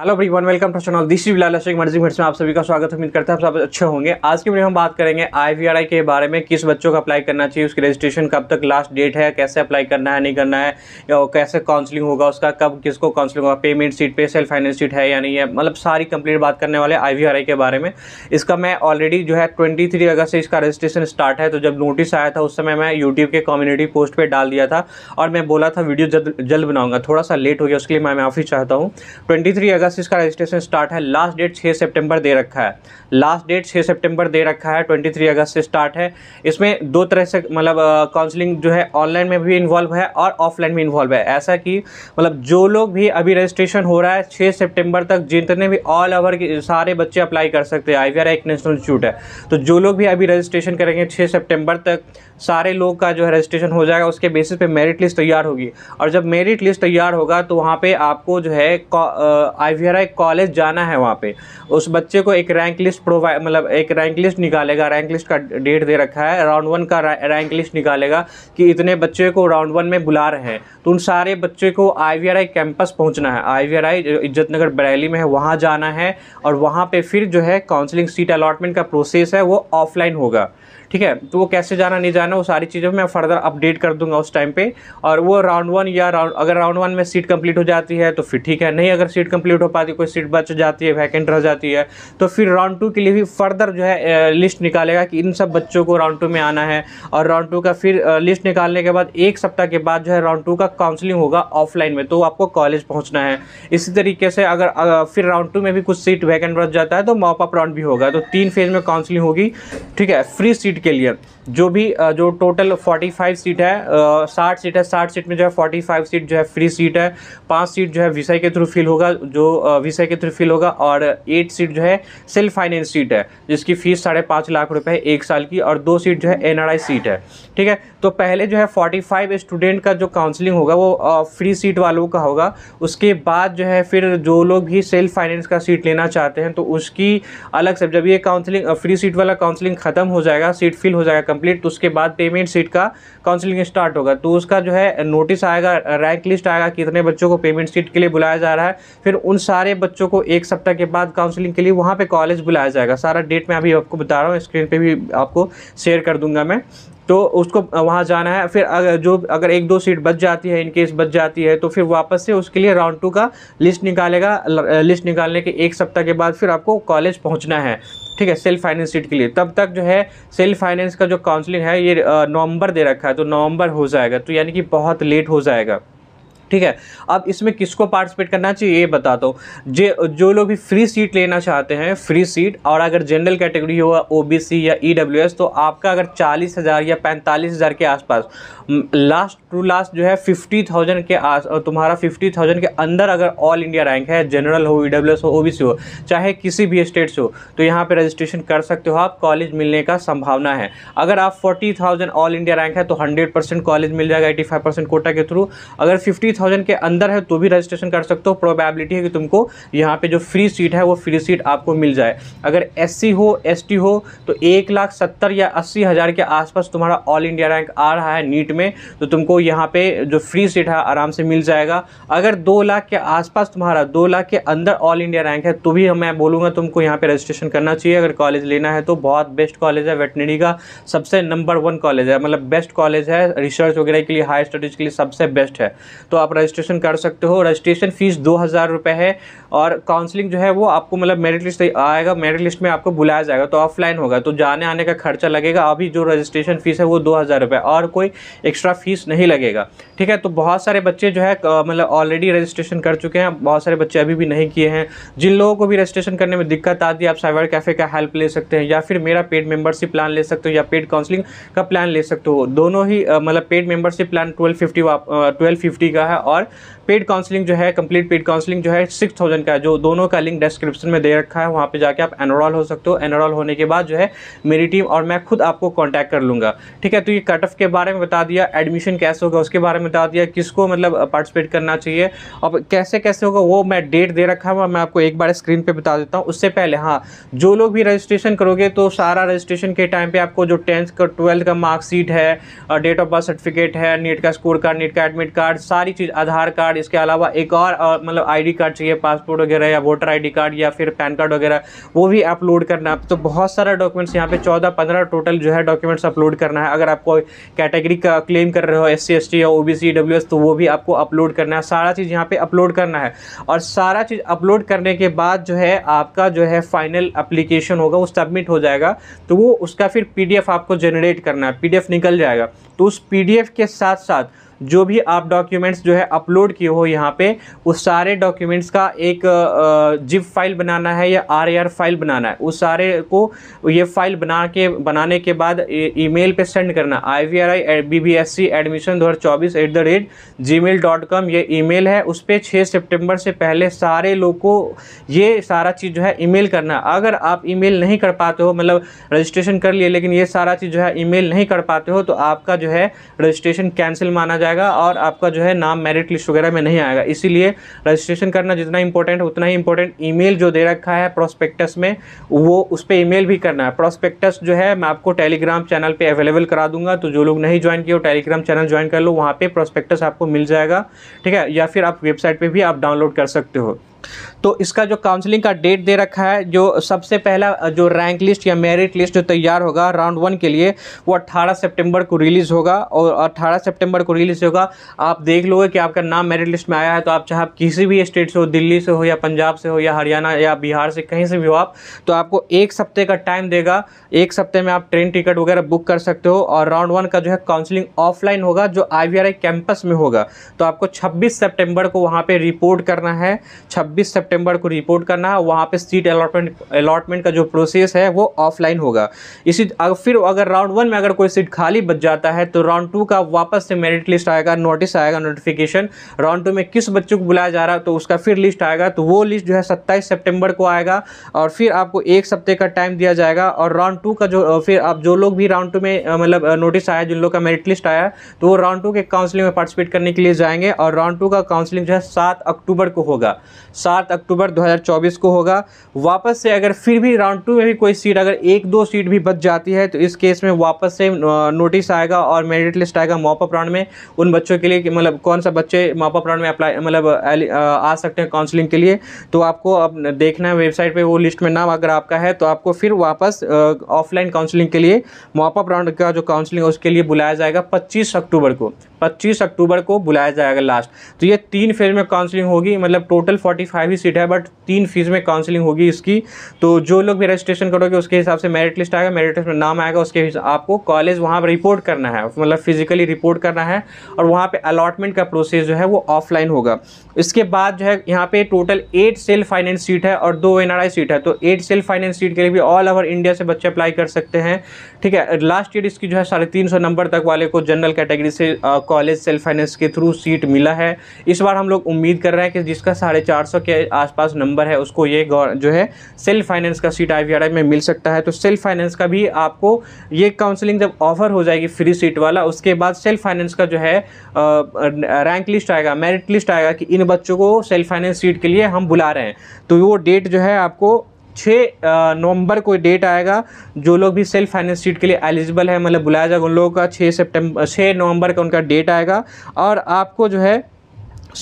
hello everyone welcome to channel this मर्जी भट्ट में आप सभी का स्वागत उम्मीद करते हैं आप सब अच्छे होंगे आज की वीडियो हम बात करेंगे आईवीआरआई के बारे में किस बच्चों का अप्लाई करना चाहिए उसकी रजिस्ट्रेशन कब तक लास्ट डेट है कैसे अप्लाई करना है नहीं करना है या कैसे काउंसलिंग होगा उसका कब किसको काउंसलिंग होगा पेमेंट सीट पे सेल्फ फाइनेंस सीट है या नहीं है मतलब सारी कंप्लीट बात करने वाले आई के बारे में इसका मैं ऑलरेडी जो है ट्वेंटी अगस्त से इसका रजिस्ट्रेशन स्टार्ट है तो जब नोटिस आया था उस समय मैं यूट्यूब के कम्युनिटी पोस्ट पर डाल दिया था और मैं बोला था वीडियो जल्द जल्द बनाऊंगा थोड़ा सा लेट हो गया उसके लिए मैं माफी चाहता हूँ ट्वेंटी अगस्त प्लस इसका रजिस्ट्रेशन स्टार्ट है लास्ट डेट 6 सितंबर दे रखा है लास्ट डेट 6 सितंबर दे रखा है 23 अगस्त से स्टार्ट है इसमें दो तरह से मतलब काउंसलिंग जो है ऑनलाइन में भी इन्वॉल्व है और ऑफलाइन में इन्वॉल्व है ऐसा कि मतलब जो लोग भी अभी रजिस्ट्रेशन हो रहा है छः सेप्टेम्बर तक जितने भी ऑल ओवर के सारे बच्चे अप्लाई कर सकते हैं आई एक नेशनल इंस्टीट्यूट है तो जो लोग भी अभी रजिस्ट्रेशन करेंगे छः सेप्टेम्बर तक सारे लोग का जो है रजिस्ट्रेशन हो जाएगा उसके बेसिस पे मेरिट लिस्ट तैयार होगी और जब मेरिट लिस्ट तैयार होगा तो वहाँ पे आपको जो है आई विहरा एक कॉलेज जाना है वहाँ पे उस बच्चे को एक रैंक लिस्ट प्रोवाइड मतलब एक रैंक लिस्ट निकालेगा रैंक लिस्ट का डेट दे रखा है राउंड वन का रैंक लिस्ट निकालेगा कि इतने बच्चे को राउंड वन में बुला रहे हैं तो उन सारे बच्चे को आई कैंपस पहुँचना है आई इज्जत नगर बरेली में है वहाँ जाना है और वहाँ पर फिर जो है काउंसिलिंग सीट अलाटमेंट का प्रोसेस है वो ऑफलाइन होगा ठीक है तो वो कैसे जाना नहीं जाना वो सारी चीज़ों में मैं फर्दर अपडेट कर दूंगा उस टाइम पे और वो राउंड वन या राउंड अगर राउंड वन में सीट कंप्लीट हो जाती है तो फिर ठीक है नहीं अगर सीट कंप्लीट हो पाती कोई सीट बच जाती है वैकेंट रह जाती है तो फिर राउंड टू के लिए भी फर्दर जो है लिस्ट निकालेगा कि इन सब बच्चों को राउंड टू में आना है और राउंड टू का फिर लिस्ट निकालने के बाद एक सप्ताह के बाद जो है राउंड टू का काउंसलिंग होगा ऑफलाइन में तो आपको कॉलेज पहुँचना है इसी तरीके से अगर फिर राउंड टू में भी कुछ सीट वैकेंट बच जाता है तो मॉपअप राउंड भी होगा तो तीन फेज में काउंसलिंग होगी ठीक है फ्री सीट के लिए जो भी जो टोटल 45 सीट है 60 सीट है 60 सीट में जो है 45 सीट जो है फ्री सीट है पांच सीट जो है विषय के थ्रू फिल होगा जो विषय के थ्रू फिल होगा और एट सीट जो है सेल्फ फाइनेंस सीट है जिसकी फीस साढ़े पाँच लाख रुपए है एक साल की और दो सीट जो है एन सीट है ठीक है तो पहले जो है फोर्टी स्टूडेंट का जो काउंसलिंग होगा वो फ्री सीट वालों का होगा उसके बाद जो है फिर जो लोग भी सेल्फ फाइनेंस का सीट लेना चाहते हैं तो उसकी अलग से जब ये काउंसलिंग फ्री सीट वाला काउंसलिंग ख़त्म हो जाएगा सीट फिल हो जाएगा कंप्लीट तो उसके बाद पेमेंट सीट का काउंसलिंग स्टार्ट होगा तो उसका जो है नोटिस आएगा रैंक लिस्ट आएगा कितने बच्चों को पेमेंट सीट के लिए बुलाया जा रहा है फिर उन सारे बच्चों को एक सप्ताह के बाद काउंसलिंग के लिए वहाँ पर कॉलेज बुलाया जाएगा सारा डेट मैं अभी आपको बता रहा हूँ स्क्रीन पर भी आपको शेयर कर दूंगा मैं तो उसको वहाँ जाना है फिर अगर जो अगर एक दो सीट बच जाती है इनकेस बच जाती है तो फिर वापस से उसके लिए राउंड टू का लिस्ट निकालेगा लिस्ट निकालने के एक सप्ताह के बाद फिर आपको कॉलेज पहुँचना है ठीक है सेल्फ फाइनेंस सीट के लिए तब तक जो है सेल्फ फाइनेंस का जो काउंसलिंग है ये नवंबर दे रखा है तो नवंबर हो जाएगा तो यानी कि बहुत लेट हो जाएगा ठीक है अब इसमें किसको पार्टिसिपेट करना चाहिए ये बता दो जे जो लोग भी फ्री सीट लेना चाहते हैं फ्री सीट और अगर जनरल कैटेगरी हो ओबीसी या ईडब्ल्यूएस e तो आपका अगर चालीस हज़ार या पैंतालीस हज़ार के आसपास लास्ट टू लास्ट जो है फिफ्टी थाउजेंड के आस तुम्हारा फिफ्टी थाउजेंड के अंदर अगर ऑल इंडिया रैंक है जनरल हो ई e हो ओ हो चाहे किसी भी स्टेट से हो तो यहाँ पर रजिस्ट्रेशन कर सकते हो आप कॉलेज मिलने का संभावना है अगर आप forty thousand all India rank है तो हंड्रेड परसेंट कॉलेज मिल जाएगा एटी फाइव परसेंट कोटा के थ्रू अगर फिफ्टी थाउजेंड के अंदर है तो भी रजिस्ट्रेशन कर सकते हो प्रोबेबिलिटी है कि तुमको यहाँ पे जो फ्री सीट है वो फ्री सीट आपको मिल जाए अगर एस हो एस हो तो एक लाख सत्तर या अस्सी हज़ार के आसपास तुम्हारा ऑल इंडिया रैंक आ रहा है नीट में तो तुमको यहाँ पे जो फ्री सीट है आराम से मिल जाएगा अगर दो लाख के आसपास तुम्हारा दो लाख के अंदर ऑल इंडिया रैंक है तो भी मैं बोलूँगा तुमको यहाँ पे रजिस्ट्रेशन करना चाहिए अगर कॉलेज लेना है तो बहुत बेस्ट कॉलेज है वेटनरी का सबसे नंबर वन कॉलेज है मतलब बेस्ट कॉलेज है रिसर्च वगैरह के लिए हायर स्टडीज़ के लिए सबसे बेस्ट है तो आप रजिस्ट्रेशन कर सकते हो रजिस्ट्रेशन फ़ीस दो हज़ार रुपये है और काउंसलिंग जो है वो आपको मतलब मेरिट लिस्ट आएगा मेरिट लिस्ट में आपको बुलाया जाएगा तो ऑफलाइन होगा तो जाने आने का खर्चा लगेगा अभी जो रजिस्ट्रेशन फ़ीस है वो दो हज़ार रुपये और कोई एक्स्ट्रा फ़ीस नहीं लगेगा ठीक है तो बहुत सारे बच्चे जो है मतलब ऑलरेडी रजिस्ट्रेशन कर चुके हैं बहुत सारे बच्चे अभी भी नहीं किए हैं जिन लोगों को भी रजिस्ट्रेशन करने में दिक्कत आती है आप साइबर कैफ़े का हेल्प ले सकते हैं या फिर मेरा पेड मेंबरशिप प्लान ले सकते हो या पेड काउंसलिंग का प्लान ले सकते हो दोनों ही मतलब paid membership plan twelve fifty twelve fifty का है और पेड काउंसलिंग जो है कंप्लीट पेड काउंसलिंग जो है सिक्स थाउजेंड का है जो दोनों का लिंक डिस्क्रिप्शन में दे रखा है वहाँ पे जाके आप एनरोल हो सकते हो एनरोल होने के बाद जो है मेरी टीम और मैं खुद आपको कॉन्टैक्ट कर लूँगा ठीक है तो ये कट ऑफ के बारे में बता दिया एडमिशन कैसे होगा उसके बारे में बता दिया किसको मतलब पार्टिसिपेट करना चाहिए और कैसे कैसे होगा वो मैं डेट दे रखा है मैं आपको एक बार स्क्रीन पर बता देता हूँ उससे पहले हाँ जो लोग भी रजिस्ट्रेशन करोगे तो सारा रजिस्ट्रेशन के टाइम पर आपको जो टेंथ का ट्वेल्थ का मार्कशीट है डेट ऑफ बर्थ सर्टिफिकेट है नीट का स्कोर कार्ड नीट का एडमिट कार्ड सारी चीज़ आधार कार्ड कार्ड इसके अलावा एक और मतलब आईडी कार्ड चाहिए पासपोर्ट वगैरह या वोटर आईडी कार्ड या फिर पैन कार्ड वगैरह वो भी अपलोड करना है तो बहुत सारा डॉक्यूमेंट्स यहाँ पे चौदह पंद्रह टोटल जो है डॉक्यूमेंट्स अपलोड करना है अगर आपको कैटेगरी का क्लेम कर रहे हो एस सी या ओ बी तो वो भी आपको अपलोड करना है सारा चीज़ यहाँ पर अपलोड करना है और सारा चीज़ अपलोड करने के बाद जो है आपका जो है फाइनल अप्लीकेशन होगा वो सबमिट हो जाएगा तो वो उसका फिर पी आपको जनरेट करना है पी निकल जाएगा तो उस पी के साथ साथ जो भी आप डॉक्यूमेंट्स जो है अपलोड किए हो यहाँ पे उस सारे डॉक्यूमेंट्स का एक जिप फाइल बनाना है या आर फाइल बनाना है उस सारे को ये फाइल बना के बनाने के बाद ईमेल पे सेंड करना I V R I B B S C admission दो हज़ार चौबीस at the rate G mail dot com ये ई मेल है उस पर छः सेप्टेम्बर से पहले सारे लोग को ये सारा चीज़ जो है ई मेल करना अगर आप ई मेल नहीं कर पाते हो मतलब रजिस्ट्रेशन कर लिए लेकिन ये सारा चीज़ जो है ई मेल नहीं कर पाते हो तो आपका जो है रजिस्ट्रेशन कैंसिल माना जाए जाएगा और आपका जो है नाम मेरिट लिस्ट वगैरह में नहीं आएगा इसीलिए रजिस्ट्रेशन करना जितना इंपॉर्टेंट उतना ही इंपॉर्टेंट ईमेल जो दे रखा है प्रोस्पेक्टस में वो उस पर ई भी करना है प्रोस्पेक्टस जो है मैं आपको टेलीग्राम चैनल पर अवेलेबल करा दूंगा तो जो लोग नहीं ज्वाइन किए वो टेलीग्राम चैनल ज्वाइन कर लो वहाँ पर प्रोस्पेक्टस आपको मिल जाएगा ठीक है या फिर आप वेबसाइट पर भी आप डाउनलोड कर सकते हो तो इसका जो काउंसलिंग का डेट दे रखा है जो सबसे पहला जो रैंक लिस्ट या मेरिट लिस्ट जो तैयार होगा राउंड वन के लिए वो 18 सितंबर को रिलीज़ होगा और 18 सितंबर को रिलीज़ होगा आप देख लोगे कि आपका नाम मेरिट लिस्ट में आया है तो आप चाहे आप किसी भी स्टेट से हो दिल्ली से हो या पंजाब से हो या हरियाणा या बिहार से कहीं से भी हो आप तो आपको एक सप्ते का टाइम देगा एक सप्ते में आप ट्रेन टिकट वगैरह बुक कर सकते हो और राउंड वन का जो है काउंसलिंग ऑफलाइन होगा जो आई कैंपस में होगा तो आपको छब्बीस सेप्टेम्बर को वहाँ पर रिपोर्ट करना है छब्बीस 26 सितंबर को रिपोर्ट करना है वहाँ पे सीट अलॉटमेंट अलॉटमेंट का जो प्रोसेस है वो ऑफलाइन होगा इसी अगर फिर अगर राउंड वन में अगर कोई सीट खाली बच जाता है तो राउंड टू का वापस से मेरिट लिस्ट आएगा नोटिस आएगा नोटिफिकेशन राउंड टू में किस बच्चों को बुलाया जा रहा है तो उसका फिर लिस्ट आएगा तो वो लिस्ट जो है सत्ताईस सेप्टेम्बर को आएगा और फिर आपको एक सप्ताह का टाइम दिया जाएगा और राउंड टू का जो फिर आप जो लोग भी राउंड टू में मतलब नोटिस आया जिन लोग का मेरिट लिस्ट आया तो वो राउंड टू के काउंसिलिंग में पार्टिसिपेट करने के लिए जाएंगे और राउंड टू का काउंसिलिंग जो है सात अक्टूबर को होगा सात अक्टूबर 2024 को होगा वापस से अगर फिर भी राउंड टू में भी कोई सीट अगर एक दो सीट भी बच जाती है तो इस केस में वापस से नोटिस आएगा और मेरिट लिस्ट आएगा मॉपअप राउंड में उन बच्चों के लिए मतलब कौन सा बच्चे मॉपअप राउंड में अप्लाई मतलब आ सकते हैं काउंसलिंग के लिए तो आपको अब देखना है वेबसाइट पर वो लिस्ट में नाम अगर आपका है तो आपको फिर वापस ऑफलाइन काउंसलिंग के लिए मॉपअप राउंड का जो काउंसलिंग है उसके लिए बुलाया जाएगा पच्चीस अक्टूबर को पच्चीस अक्टूबर को बुलाया जाएगा लास्ट तो ये तीन फेज में काउंसलिंग होगी मतलब टोटल फोर्टी फाइव ही सीट है बट तीन फीस में काउंसलिंग होगी इसकी तो जो लोग भी रजिस्ट्रेशन करोगे उसके हिसाब से मेरिट लिस्ट आएगा मेरिट लिस्ट में नाम आएगा उसके हिसाब आपको कॉलेज वहाँ पर रिपोर्ट करना है मतलब फिजिकली रिपोर्ट करना है और वहाँ पर अलॉटमेंट का प्रोसेस जो है वो ऑफलाइन होगा इसके बाद जो है यहाँ पे total eight self finance seat है और दो एन सीट है तो एट सेल्फ फाइनेंस सीट के लिए भी ऑल ओवर इंडिया से बच्चे अप्लाई कर सकते हैं ठीक है लास्ट ईयर इसकी जो है साढ़े तीन सौ नंबर तक वाले को जनरल कैटेगरी से कॉलेज सेल्फ फाइनेंस के थ्रू सीट मिला है इस बार हम लोग उम्मीद कर रहे हैं कि जिसका साढ़े चार सौ के आसपास नंबर है उसको ये जो है सेल्फ फाइनेंस का सीट आई में मिल सकता है तो सेल्फ फाइनेंस का भी आपको ये काउंसलिंग जब ऑफर हो जाएगी फ्री सीट वाला उसके बाद सेल्फ फाइनेंस का जो है रैंक लिस्ट आएगा मेरिट लिस्ट आएगा कि इन बच्चों को सेल्फ फाइनेंस सीट के लिए हम बुला रहे हैं तो वो डेट जो है आपको छः नवंबर को डेट आएगा जो लोग भी सेल्फ फाइनेंस सीट के लिए एलिजिबल है मतलब बुलाया जाएगा उन लोगों का छः सेप्टेम्बर छः नवंबर का उनका डेट आएगा और आपको जो है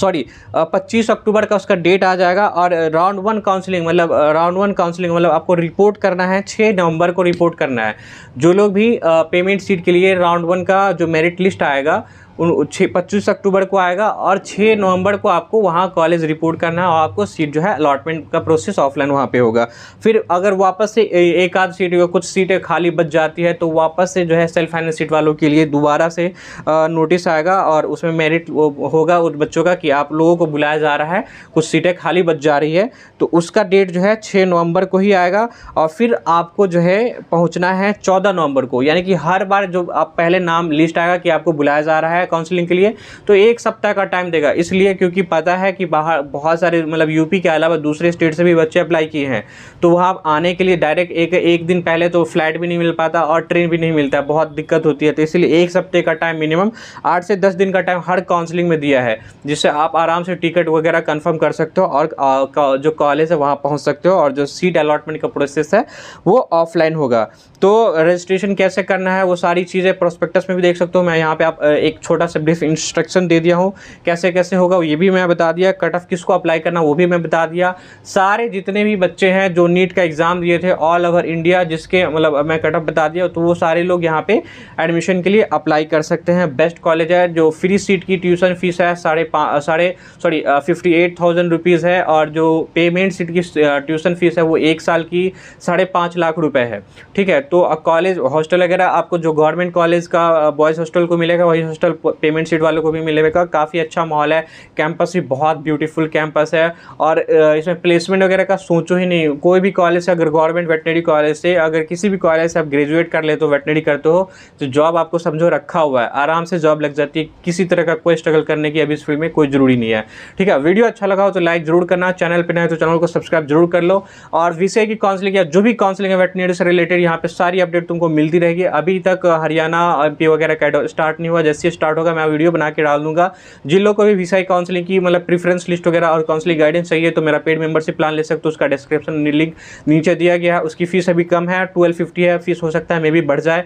सॉरी पच्चीस अक्टूबर का उसका डेट आ जाएगा और राउंड वन काउंसलिंग मतलब राउंड वन काउंसलिंग मतलब आपको रिपोर्ट करना है छः नवंबर को रिपोर्ट करना है जो लोग भी पेमेंट सीट के लिए राउंड वन का जो मेरिट लिस्ट आएगा उन छः पच्चीस अक्टूबर को आएगा और छः नवंबर को आपको वहाँ कॉलेज रिपोर्ट करना है और आपको सीट जो है अलॉटमेंट का प्रोसेस ऑफलाइन वहाँ पे होगा फिर अगर वापस से एक आध सीट कुछ सीटें खाली बच जाती है तो वापस से जो है सेल्फ फाइनेंस सीट वालों के लिए दोबारा से नोटिस आएगा और उसमें मेरिट होगा उस बच्चों का कि आप लोगों को बुलाया जा रहा है कुछ सीटें खाली बच जा रही है तो उसका डेट जो है छः नवंबर को ही आएगा और फिर आपको जो है पहुँचना है चौदह नवंबर को यानी कि हर बार जो आप पहले नाम लिस्ट आएगा कि आपको बुलाया जा रहा है है काउंसलिंग के लिए तो एक सप्ताह का टाइम देगा इसलिए क्योंकि पता है कि बाहर बहुत सारे मतलब यूपी के अलावा दूसरे स्टेट से भी बच्चे अप्लाई किए हैं तो वहाँ आने के लिए डायरेक्ट एक एक दिन पहले तो फ्लाइट भी नहीं मिल पाता और ट्रेन भी नहीं मिलता बहुत दिक्कत होती है तो इसलिए एक सप्ते का टाइम मिनिमम आठ से दस दिन का टाइम हर काउंसलिंग में दिया है जिससे आप आराम से टिकट वगैरह कन्फर्म कर सकते हो और जो कॉलेज है वहाँ पहुँच सकते हो और जो सीट अलॉटमेंट का प्रोसेस है वो ऑफलाइन होगा तो रजिस्ट्रेशन कैसे करना है वो सारी चीज़ें प्रोस्पेक्टस में भी देख सकते हो मैं यहाँ पे आप एक छोटा छोटा सा ब्रीफ इंस्ट्रक्शन दे दिया हूँ कैसे कैसे होगा ये भी मैं बता दिया कट ऑफ किसको अप्लाई करना वो भी मैं बता दिया सारे जितने भी बच्चे हैं जो नीट का एग्ज़ाम दिए थे ऑल ओवर इंडिया जिसके मतलब मैं कट ऑफ बता दिया तो वो सारे लोग यहाँ पे एडमिशन के लिए अप्लाई कर सकते हैं बेस्ट कॉलेज है जो फ्री सीट की ट्यूशन फीस है साढ़े साढ़े sorry fifty eight thousand rupees है और जो पेमेंट सीट की ट्यूशन फीस है वो एक साल की साढ़े पाँच लाख रुपए है ठीक है तो कॉलेज हॉस्टल वगैरह आपको जो गवर्नमेंट कॉलेज का बॉयज़ हॉस्टल को मिलेगा वही हॉस्टल पेमेंट सीट वालों को भी मिलेगा काफ़ी अच्छा माहौल है कैंपस भी बहुत ब्यूटीफुल कैंपस है और इसमें प्लेसमेंट वगैरह का सोचो ही नहीं कोई भी कॉलेज से अगर गवर्नमेंट वेटनरी कॉलेज से अगर किसी भी कॉलेज से आप ग्रेजुएट कर लेते हो वेटनरी करते हो तो जॉब आपको समझो रखा हुआ है आराम से जॉब लग जाती है किसी तरह का कोई स्ट्रगल करने की अभी इस फील्ड में कोई ज़रूरी नहीं है ठीक है वीडियो अच्छा लगा हो तो लाइक जरूर करना चैनल पर नए तो चैनल को सब्सक्राइब जरूर कर लो और विषय की काउंसलिंग या जो भी काउंसलिंग है वेटनरी से रिलेटेड यहाँ पर सारी अपडेट तुमको मिलती रहेगी अभी तक हरियाणा एम वगैरह का स्टार्ट नहीं हुआ जैसे स्टार्ट स्टार्ट होगा मैं वीडियो बना के डाल दूंगा जिन लोग को भी वीसा काउंसलिंग की मतलब प्रीफरेंस लिस्ट वगैरह और काउंसलिंग गाइडेंस चाहिए तो मेरा पेड मेंबरशिप प्लान ले सकते हो उसका डिस्क्रिप्शन लिंक नीचे दिया गया है उसकी फीस अभी कम है ट्वेल्व फिफ्टी है फीस हो सकता है मे भी बढ़ जाए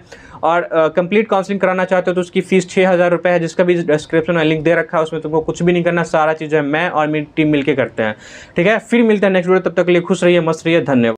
और कंप्लीट काउंसलिंग कराना चाहते हो तो उसकी फीस छः हज़ार रुपये है जिसका भी डिस्क्रिप्शन में लिंक दे रखा है उसमें तुमको कुछ भी नहीं करना सारा चीज़ है मैं और मेरी टीम मिलकर करते हैं ठीक है फिर मिलते हैं नेक्स्ट वीडियो तब तक के लिए खुश रहिए मस्त रहिए धन्यवाद